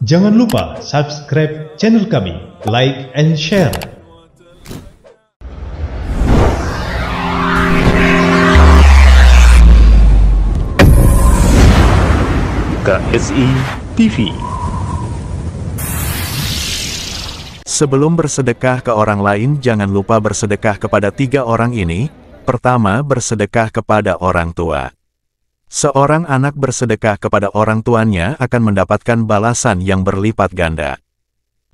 Jangan lupa subscribe channel kami, like and share. KSI TV Sebelum bersedekah ke orang lain jangan lupa bersedekah kepada tiga orang ini, pertama bersedekah kepada orang tua. Seorang anak bersedekah kepada orang tuanya akan mendapatkan balasan yang berlipat ganda.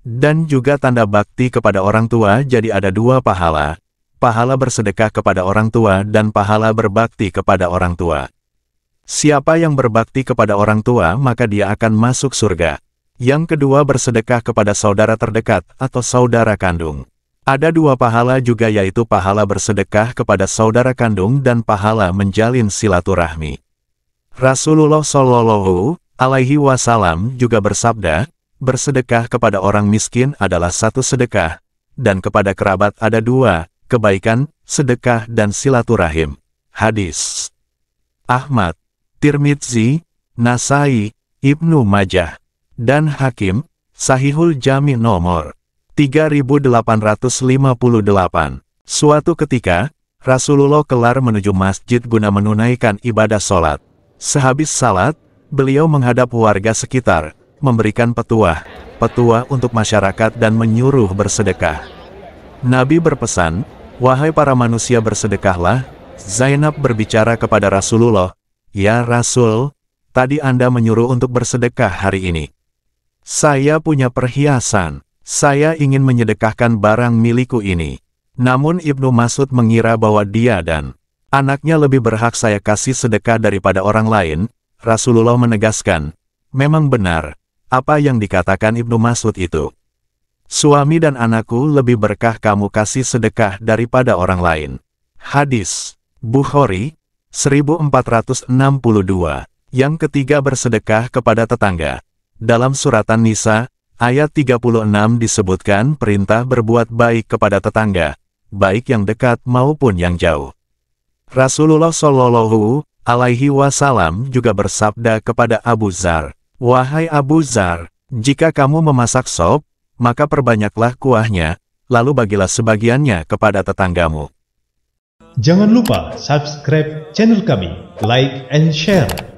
Dan juga tanda bakti kepada orang tua jadi ada dua pahala, pahala bersedekah kepada orang tua dan pahala berbakti kepada orang tua. Siapa yang berbakti kepada orang tua maka dia akan masuk surga. Yang kedua bersedekah kepada saudara terdekat atau saudara kandung. Ada dua pahala juga yaitu pahala bersedekah kepada saudara kandung dan pahala menjalin silaturahmi. Rasulullah Shallallahu Alaihi Wasallam juga bersabda, bersedekah kepada orang miskin adalah satu sedekah, dan kepada kerabat ada dua, kebaikan, sedekah dan silaturahim. Hadis Ahmad, Tirmidzi, Nasai, Ibnu Majah, dan Hakim, Sahihul Jami nomor 3858. Suatu ketika, Rasulullah kelar menuju masjid guna menunaikan ibadah sholat. Sehabis salat, beliau menghadap warga sekitar, memberikan petuah, petuah untuk masyarakat dan menyuruh bersedekah. Nabi berpesan, Wahai para manusia bersedekahlah, Zainab berbicara kepada Rasulullah, Ya Rasul, tadi Anda menyuruh untuk bersedekah hari ini. Saya punya perhiasan, saya ingin menyedekahkan barang milikku ini. Namun Ibnu Masud mengira bahwa dia dan Anaknya lebih berhak saya kasih sedekah daripada orang lain, Rasulullah menegaskan. Memang benar, apa yang dikatakan Ibnu Mas'ud itu. Suami dan anakku lebih berkah kamu kasih sedekah daripada orang lain. Hadis Bukhari 1462 Yang ketiga bersedekah kepada tetangga. Dalam suratan Nisa, ayat 36 disebutkan perintah berbuat baik kepada tetangga, baik yang dekat maupun yang jauh. Rasulullah Shallallahu alaihi wasallam juga bersabda kepada Abu Zar, "Wahai Abu Zar, jika kamu memasak sop, maka perbanyaklah kuahnya, lalu bagilah sebagiannya kepada tetanggamu." Jangan lupa subscribe channel kami, like and share.